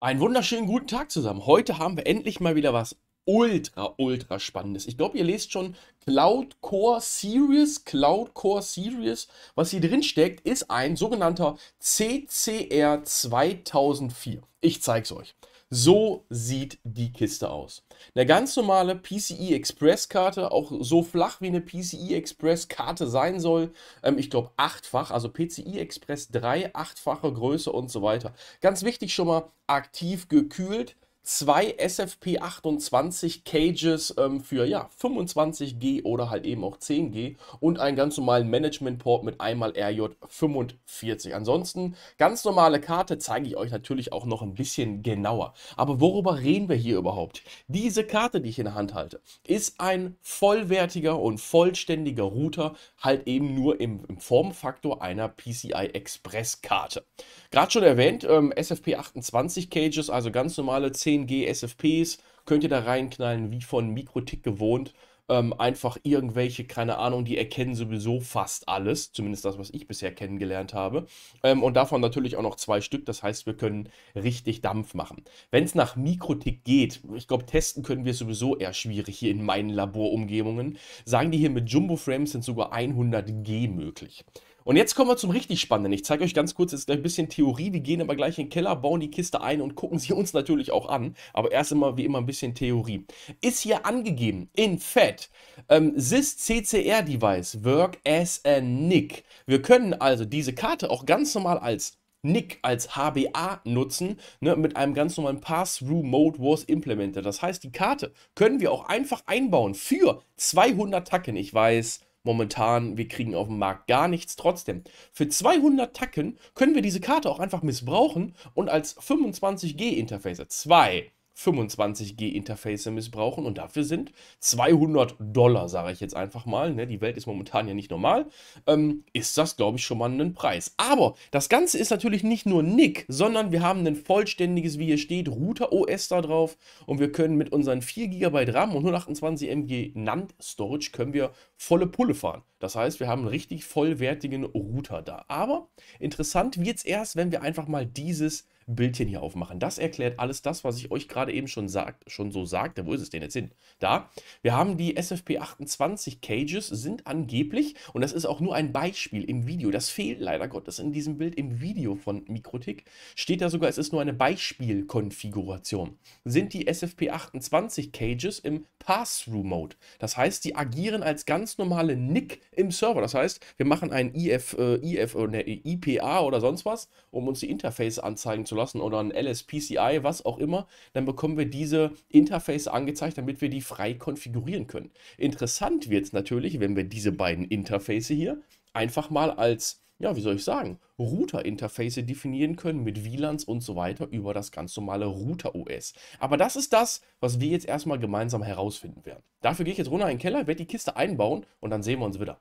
Einen wunderschönen guten Tag zusammen. Heute haben wir endlich mal wieder was ultra, ultra spannendes. Ich glaube, ihr lest schon Cloud Core Series. Cloud Core Series, was hier drin steckt, ist ein sogenannter CCR 2004. Ich zeige es euch. So sieht die Kiste aus. Eine ganz normale PCI e Express Karte, auch so flach wie eine PCI e Express Karte sein soll. Ähm, ich glaube achtfach, also PCI e Express 3, achtfache Größe und so weiter. Ganz wichtig schon mal, aktiv gekühlt zwei SFP28 Cages ähm, für ja, 25G oder halt eben auch 10G und einen ganz normalen Management-Port mit einmal RJ45. Ansonsten ganz normale Karte zeige ich euch natürlich auch noch ein bisschen genauer. Aber worüber reden wir hier überhaupt? Diese Karte, die ich in der Hand halte, ist ein vollwertiger und vollständiger Router, halt eben nur im, im Formfaktor einer PCI Express Karte. Gerade schon erwähnt, ähm, SFP28 Cages, also ganz normale 10 10G SFPs, könnt ihr da reinknallen, wie von Mikrotik gewohnt. Ähm, einfach irgendwelche, keine Ahnung, die erkennen sowieso fast alles, zumindest das, was ich bisher kennengelernt habe. Ähm, und davon natürlich auch noch zwei Stück, das heißt, wir können richtig Dampf machen. Wenn es nach Mikrotik geht, ich glaube, testen können wir sowieso eher schwierig hier in meinen Laborumgebungen, sagen die hier mit Jumbo Frames sind sogar 100G möglich. Und jetzt kommen wir zum richtig Spannenden. Ich zeige euch ganz kurz jetzt gleich ein bisschen Theorie. Wir gehen aber gleich in den Keller, bauen die Kiste ein und gucken sie uns natürlich auch an. Aber erst immer wie immer ein bisschen Theorie. Ist hier angegeben in Fett ähm, SIS CCR Device Work as a NIC. Wir können also diese Karte auch ganz normal als NIC als HBA nutzen, ne, mit einem ganz normalen Pass-Through-Mode was implemented. Das heißt, die Karte können wir auch einfach einbauen für 200 Tacken. Ich weiß, momentan, wir kriegen auf dem Markt gar nichts. Trotzdem, für 200 Tacken können wir diese Karte auch einfach missbrauchen und als 25G-Interface, 2 25G-Interface missbrauchen und dafür sind 200 Dollar, sage ich jetzt einfach mal, ne, die Welt ist momentan ja nicht normal, ähm, ist das, glaube ich, schon mal ein Preis. Aber das Ganze ist natürlich nicht nur Nick, sondern wir haben ein vollständiges, wie hier steht, Router OS da drauf und wir können mit unseren 4 GB RAM und 128 MG NAND Storage können wir volle Pulle fahren. Das heißt, wir haben einen richtig vollwertigen Router da. Aber interessant wird es erst, wenn wir einfach mal dieses Bildchen hier aufmachen. Das erklärt alles das, was ich euch gerade eben schon, sagt, schon so sagte. Wo ist es denn jetzt hin? Da. Wir haben die SFP28 Cages, sind angeblich, und das ist auch nur ein Beispiel im Video, das fehlt leider Gottes in diesem Bild im Video von Mikrotik, steht da sogar, es ist nur eine Beispielkonfiguration. Sind die SFP28 Cages im Pass-Through-Mode. Das heißt, die agieren als ganz normale NIC im Server. Das heißt, wir machen ein IF, äh, IF, äh, ne, IPA oder sonst was, um uns die Interface anzeigen zu lassen lassen oder ein LSPCI, was auch immer, dann bekommen wir diese Interface angezeigt, damit wir die frei konfigurieren können. Interessant wird es natürlich, wenn wir diese beiden Interface hier einfach mal als ja, wie soll ich sagen, Router-Interface definieren können mit WLANs und so weiter über das ganz normale Router-OS. Aber das ist das, was wir jetzt erstmal gemeinsam herausfinden werden. Dafür gehe ich jetzt runter in den Keller, werde die Kiste einbauen und dann sehen wir uns wieder.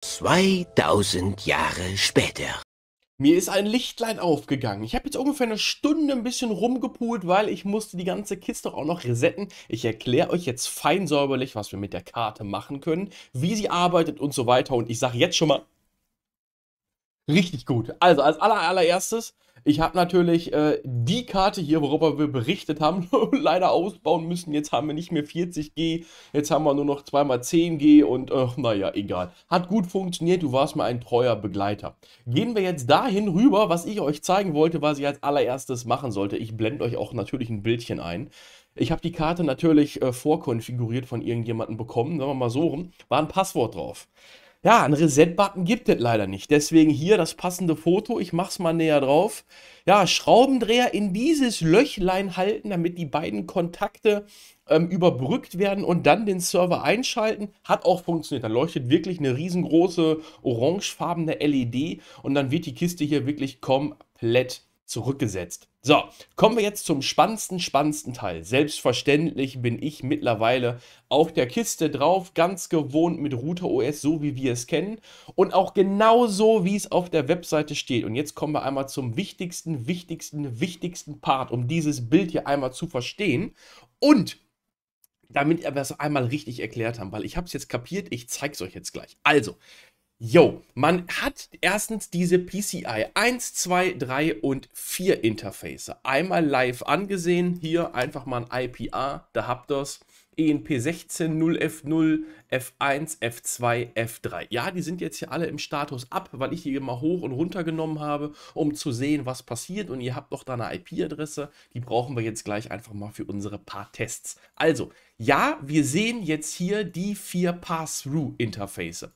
2000 Jahre später. Mir ist ein Lichtlein aufgegangen. Ich habe jetzt ungefähr eine Stunde ein bisschen rumgepult, weil ich musste die ganze Kiste auch noch resetten. Ich erkläre euch jetzt fein säuberlich, was wir mit der Karte machen können, wie sie arbeitet und so weiter. Und ich sage jetzt schon mal, richtig gut. Also als allererstes, ich habe natürlich äh, die Karte hier, worüber wir berichtet haben, leider ausbauen müssen. Jetzt haben wir nicht mehr 40G, jetzt haben wir nur noch 2x10G und äh, naja, egal. Hat gut funktioniert, du warst mal ein treuer Begleiter. Gehen wir jetzt dahin rüber, was ich euch zeigen wollte, was ich als allererstes machen sollte. Ich blende euch auch natürlich ein Bildchen ein. Ich habe die Karte natürlich äh, vorkonfiguriert von irgendjemandem bekommen, sagen wir mal so rum, war ein Passwort drauf. Ja, einen Reset-Button gibt es leider nicht. Deswegen hier das passende Foto. Ich mache es mal näher drauf. Ja, Schraubendreher in dieses Löchlein halten, damit die beiden Kontakte ähm, überbrückt werden und dann den Server einschalten. Hat auch funktioniert. Da leuchtet wirklich eine riesengroße orangefarbene LED und dann wird die Kiste hier wirklich komplett zurückgesetzt. So, kommen wir jetzt zum spannendsten, spannendsten Teil. Selbstverständlich bin ich mittlerweile auf der Kiste drauf, ganz gewohnt mit Router OS, so wie wir es kennen und auch genauso, wie es auf der Webseite steht. Und jetzt kommen wir einmal zum wichtigsten, wichtigsten, wichtigsten Part, um dieses Bild hier einmal zu verstehen und damit wir es einmal richtig erklärt haben, weil ich habe es jetzt kapiert, ich zeige es euch jetzt gleich. Also, Yo, man hat erstens diese PCI 1, 2, 3 und 4 Interface. Einmal live angesehen, hier einfach mal ein IPA, da habt ihr's. ENP 16, 0F0, F1, F2, F3. Ja, die sind jetzt hier alle im Status ab, weil ich die immer hoch und runter genommen habe, um zu sehen, was passiert. Und ihr habt doch da eine IP-Adresse, die brauchen wir jetzt gleich einfach mal für unsere paar Tests. Also, ja, wir sehen jetzt hier die vier Pass-Through-Interface.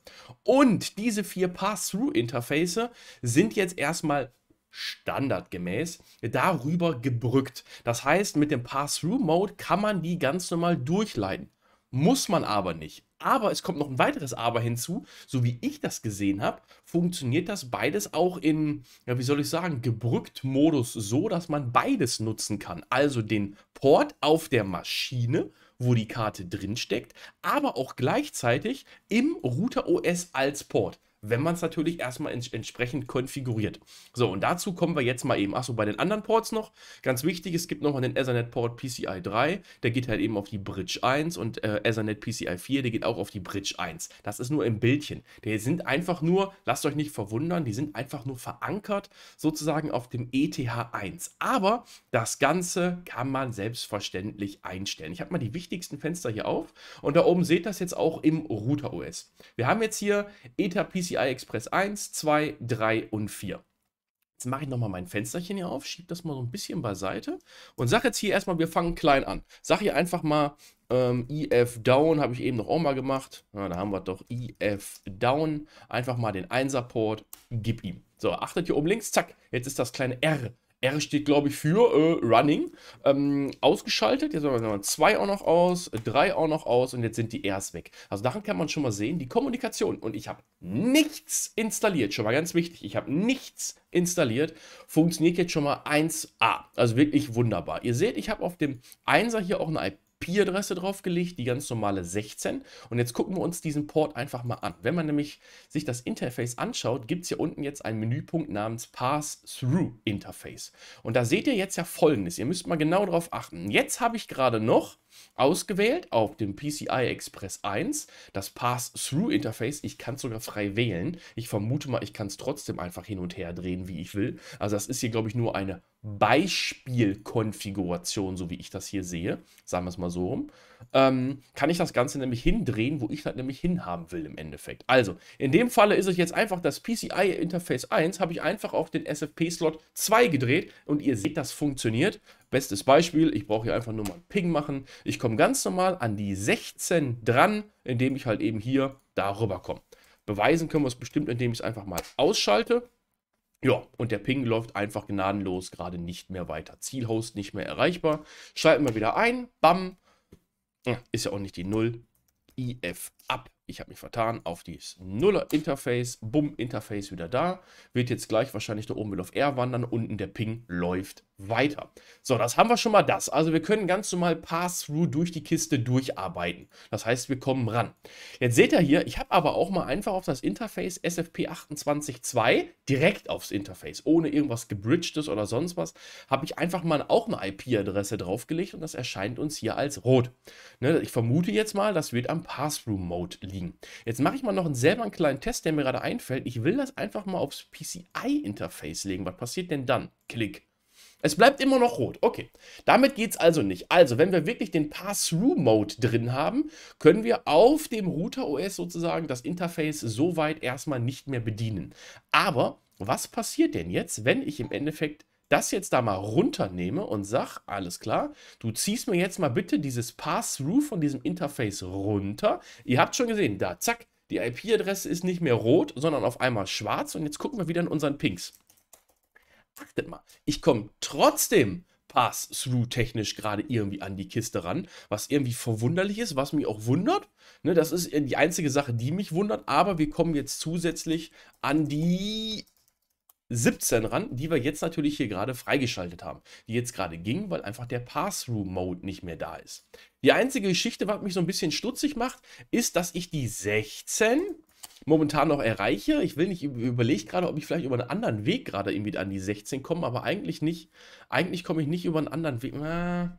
Und diese vier Pass-Through-Interface sind jetzt erstmal standardgemäß darüber gebrückt. Das heißt, mit dem Pass-Through-Mode kann man die ganz normal durchleiten. Muss man aber nicht. Aber es kommt noch ein weiteres Aber hinzu. So wie ich das gesehen habe, funktioniert das beides auch in, ja, wie soll ich sagen, gebrückt Modus so, dass man beides nutzen kann. Also den Port auf der Maschine, wo die Karte drin steckt, aber auch gleichzeitig im Router OS als Port wenn man es natürlich erstmal ents entsprechend konfiguriert. So, und dazu kommen wir jetzt mal eben. Achso, bei den anderen Ports noch, ganz wichtig, es gibt noch einen Ethernet-Port PCI 3, der geht halt eben auf die Bridge 1 und äh, Ethernet PCI 4, der geht auch auf die Bridge 1. Das ist nur im Bildchen. Die sind einfach nur, lasst euch nicht verwundern, die sind einfach nur verankert sozusagen auf dem ETH1. Aber das Ganze kann man selbstverständlich einstellen. Ich habe mal die wichtigsten Fenster hier auf und da oben seht ihr das jetzt auch im Router OS. Wir haben jetzt hier Ether PCI PCI Express 1, 2, 3 und 4. Jetzt mache ich nochmal mein Fensterchen hier auf, schiebe das mal so ein bisschen beiseite und sage jetzt hier erstmal, wir fangen klein an. Sag hier einfach mal ähm, IF Down, habe ich eben noch auch mal gemacht. Na, da haben wir doch IF Down. Einfach mal den 1 support gib ihm. So, achtet hier oben links, zack, jetzt ist das kleine R R steht, glaube ich, für äh, Running. Ähm, ausgeschaltet. Jetzt haben wir zwei auch noch aus, drei auch noch aus und jetzt sind die Rs weg. Also daran kann man schon mal sehen, die Kommunikation. Und ich habe nichts installiert. Schon mal ganz wichtig. Ich habe nichts installiert. Funktioniert jetzt schon mal 1A. Also wirklich wunderbar. Ihr seht, ich habe auf dem 1er hier auch eine IP IP-Adresse draufgelegt, die ganz normale 16. Und jetzt gucken wir uns diesen Port einfach mal an. Wenn man nämlich sich das Interface anschaut, gibt es hier unten jetzt einen Menüpunkt namens Pass-Through-Interface. Und da seht ihr jetzt ja folgendes. Ihr müsst mal genau darauf achten. Jetzt habe ich gerade noch ausgewählt auf dem PCI Express 1 das Pass-Through-Interface. Ich kann es sogar frei wählen. Ich vermute mal, ich kann es trotzdem einfach hin und her drehen, wie ich will. Also das ist hier, glaube ich, nur eine Beispielkonfiguration, so wie ich das hier sehe, sagen wir es mal so rum, ähm, kann ich das Ganze nämlich hindrehen, wo ich das nämlich hinhaben will im Endeffekt. Also, in dem Falle ist es jetzt einfach das PCI Interface 1, habe ich einfach auf den SFP-Slot 2 gedreht und ihr seht, das funktioniert. Bestes Beispiel, ich brauche hier einfach nur mal Ping machen. Ich komme ganz normal an die 16 dran, indem ich halt eben hier darüber komme. Beweisen können wir es bestimmt, indem ich es einfach mal ausschalte ja, und der Ping läuft einfach gnadenlos gerade nicht mehr weiter. Zielhost nicht mehr erreichbar. Schalten wir wieder ein. Bam. Ist ja auch nicht die Null. IF ab. Ich habe mich vertan auf dieses Nuller Interface. Bumm, Interface wieder da. Wird jetzt gleich wahrscheinlich da oben wieder auf R wandern. Unten der Ping läuft weiter. So, das haben wir schon mal das. Also wir können ganz normal Pass-Through durch die Kiste durcharbeiten. Das heißt, wir kommen ran. Jetzt seht ihr hier, ich habe aber auch mal einfach auf das Interface SFP282.2 direkt aufs Interface, ohne irgendwas gebridgedes oder sonst was, habe ich einfach mal auch eine IP-Adresse draufgelegt und das erscheint uns hier als rot. Ne, ich vermute jetzt mal, das wird am Pass-Through Mode liegen. Jetzt mache ich mal noch einen, selber einen kleinen Test, der mir gerade einfällt. Ich will das einfach mal aufs PCI-Interface legen. Was passiert denn dann? Klick. Es bleibt immer noch rot. Okay, damit geht es also nicht. Also, wenn wir wirklich den Pass-Through-Mode drin haben, können wir auf dem Router-OS sozusagen das Interface soweit erstmal nicht mehr bedienen. Aber was passiert denn jetzt, wenn ich im Endeffekt das jetzt da mal runternehme und sage, alles klar, du ziehst mir jetzt mal bitte dieses Pass-Through von diesem Interface runter. Ihr habt schon gesehen, da, zack, die IP-Adresse ist nicht mehr rot, sondern auf einmal schwarz. Und jetzt gucken wir wieder in unseren Pings. Achtet mal, ich komme trotzdem Pass-Through technisch gerade irgendwie an die Kiste ran, was irgendwie verwunderlich ist, was mich auch wundert. Ne, das ist äh, die einzige Sache, die mich wundert, aber wir kommen jetzt zusätzlich an die 17 ran, die wir jetzt natürlich hier gerade freigeschaltet haben, die jetzt gerade ging, weil einfach der Pass-Through-Mode nicht mehr da ist. Die einzige Geschichte, was mich so ein bisschen stutzig macht, ist, dass ich die 16 momentan noch erreiche. Ich will nicht, überlege gerade, ob ich vielleicht über einen anderen Weg gerade irgendwie an die 16 komme, aber eigentlich nicht. Eigentlich komme ich nicht über einen anderen Weg. Na,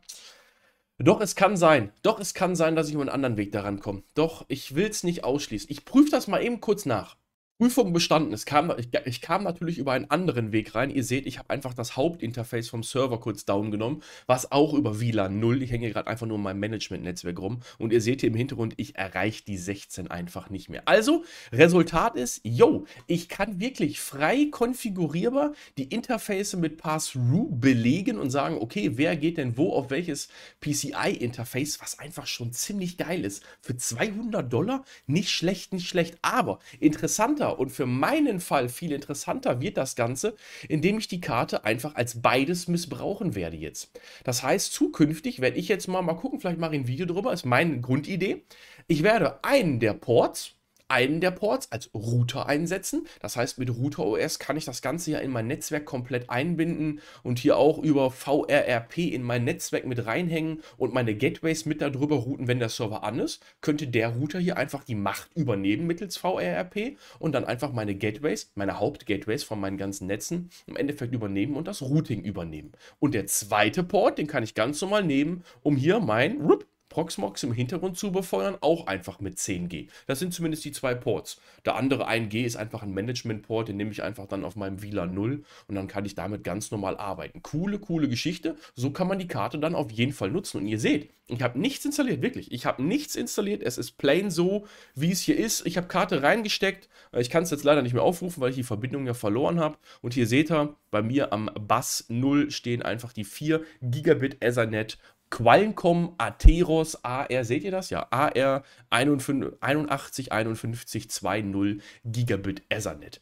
äh. doch, es kann sein. Doch, es kann sein, dass ich über einen anderen Weg daran komme. Doch, ich will es nicht ausschließen. Ich prüfe das mal eben kurz nach. Prüfung bestanden. Es kam, ich, ich, kam natürlich über einen anderen Weg rein. Ihr seht, ich habe einfach das Hauptinterface vom Server kurz down genommen, was auch über WLAN 0. Ich hänge gerade einfach nur in meinem Management-Netzwerk rum. Und ihr seht hier im Hintergrund, ich erreiche die 16 einfach nicht mehr. Also, Resultat ist, yo, ich kann wirklich frei konfigurierbar die Interface mit Pass-Through belegen und sagen, okay, wer geht denn wo auf welches PCI-Interface, was einfach schon ziemlich geil ist. Für 200 Dollar nicht schlecht, nicht schlecht. Aber interessanter interessanter genau. und für meinen Fall viel interessanter wird das Ganze, indem ich die Karte einfach als beides missbrauchen werde jetzt. Das heißt, zukünftig werde ich jetzt mal, mal gucken, vielleicht mache ich ein Video drüber, ist meine Grundidee. Ich werde einen der Ports, einen der Ports als Router einsetzen. Das heißt, mit Router OS kann ich das Ganze ja in mein Netzwerk komplett einbinden und hier auch über VRRP in mein Netzwerk mit reinhängen und meine Gateways mit darüber routen, wenn der Server an ist. Könnte der Router hier einfach die Macht übernehmen mittels VRRP und dann einfach meine Gateways, meine Hauptgateways von meinen ganzen Netzen im Endeffekt übernehmen und das Routing übernehmen. Und der zweite Port, den kann ich ganz normal nehmen, um hier mein RIP Proxmox im Hintergrund zu befeuern, auch einfach mit 10G. Das sind zumindest die zwei Ports. Der andere 1G ist einfach ein Management-Port, den nehme ich einfach dann auf meinem WLAN 0 und dann kann ich damit ganz normal arbeiten. Coole, coole Geschichte. So kann man die Karte dann auf jeden Fall nutzen. Und ihr seht, ich habe nichts installiert, wirklich. Ich habe nichts installiert. Es ist plain so, wie es hier ist. Ich habe Karte reingesteckt. Äh, ich kann es jetzt leider nicht mehr aufrufen, weil ich die Verbindung ja verloren habe. Und hier seht ihr, bei mir am Bass 0 stehen einfach die 4 Gigabit Ethernet Qualcomm Ateros AR, seht ihr das? Ja, AR 815120 Gigabit Ethernet.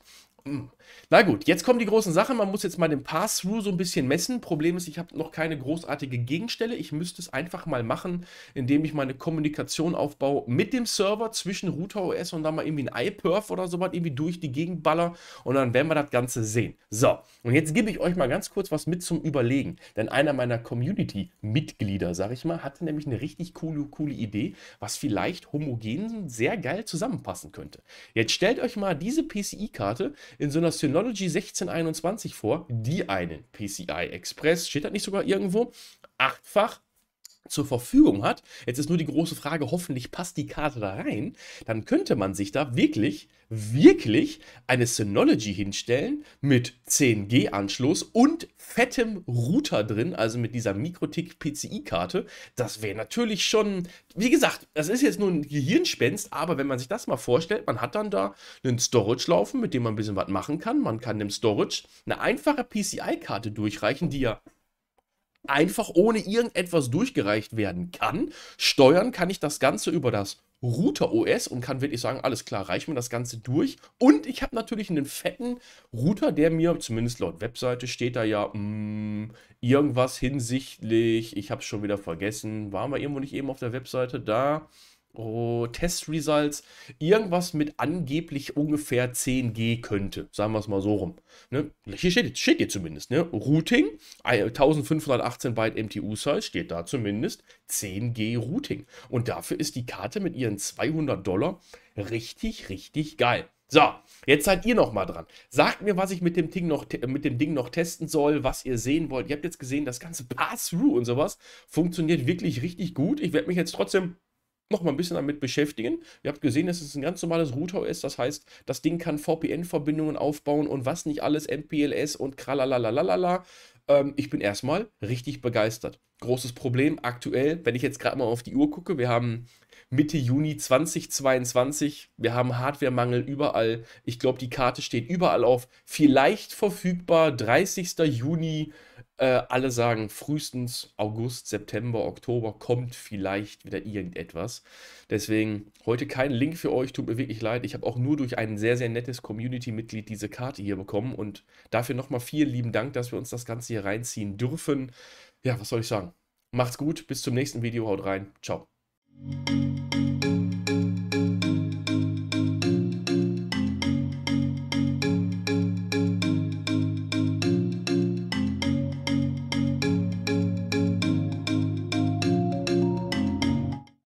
Hm. Na gut, jetzt kommen die großen Sachen. Man muss jetzt mal den Pass-Through so ein bisschen messen. Problem ist, ich habe noch keine großartige Gegenstelle. Ich müsste es einfach mal machen, indem ich meine Kommunikation aufbaue mit dem Server zwischen RouterOS und dann mal irgendwie ein iPerf oder sowas irgendwie durch die Gegend baller und dann werden wir das Ganze sehen. So, und jetzt gebe ich euch mal ganz kurz was mit zum Überlegen. Denn einer meiner Community-Mitglieder, sag ich mal, hatte nämlich eine richtig coole, coole Idee, was vielleicht homogen sehr geil zusammenpassen könnte. Jetzt stellt euch mal diese PCI-Karte in so einer Synology 1621 vor, die einen PCI Express, steht das nicht sogar irgendwo, achtfach zur Verfügung hat. Jetzt ist nur die große Frage, hoffentlich passt die Karte da rein. Dann könnte man sich da wirklich, wirklich eine Synology hinstellen mit 10G-Anschluss und fettem Router drin, also mit dieser Mikrotik PCI-Karte. Das wäre natürlich schon, wie gesagt, das ist jetzt nur ein Gehirnspenst, aber wenn man sich das mal vorstellt, man hat dann da einen Storage laufen, mit dem man ein bisschen was machen kann. Man kann dem Storage eine einfache PCI-Karte durchreichen, die ja einfach ohne irgendetwas durchgereicht werden kann. Steuern kann ich das Ganze über das Router OS und kann wirklich sagen, alles klar, reicht mir das Ganze durch. Und ich habe natürlich einen fetten Router, der mir, zumindest laut Webseite, steht da ja mh, mm, irgendwas hinsichtlich, ich habe es schon wieder vergessen, waren wir irgendwo nicht eben auf der Webseite da? oh, Test Results irgendwas mit angeblich ungefähr 10G könnte. Sagen wir es mal so rum. Ne? Hier steht, steht hier zumindest, ne? Routing, 1518 Byte MTU-Size steht da zumindest 10G Routing. Und dafür ist die Karte mit ihren 200 Dollar richtig, richtig geil. So, jetzt seid ihr nochmal dran. Sagt mir, was ich mit dem, Ding noch, mit dem Ding noch testen soll, was ihr sehen wollt. Ihr habt jetzt gesehen, das ganze Pass-Through und sowas funktioniert wirklich richtig gut. Ich werde mich jetzt trotzdem noch mal ein bisschen damit beschäftigen. Ihr habt gesehen, es ist ein ganz normales Router OS, das heißt, das Ding kann VPN-Verbindungen aufbauen und was nicht alles, MPLS und kralalalalala. Ähm, ich bin erstmal richtig begeistert. Großes Problem aktuell, wenn ich jetzt gerade mal auf die Uhr gucke, wir haben Mitte Juni 2022, wir haben Hardwaremangel überall. Ich glaube, die Karte steht überall auf vielleicht verfügbar 30. Juni äh, alle sagen frühestens August, September, Oktober kommt vielleicht wieder irgendetwas. Deswegen heute kein Link für euch, tut mir wirklich leid. Ich habe auch nur durch ein sehr, sehr nettes Community-Mitglied diese Karte hier bekommen und dafür nochmal vielen lieben Dank, dass wir uns das Ganze hier reinziehen dürfen. Ja, was soll ich sagen? Macht's gut, bis zum nächsten Video, haut rein, ciao.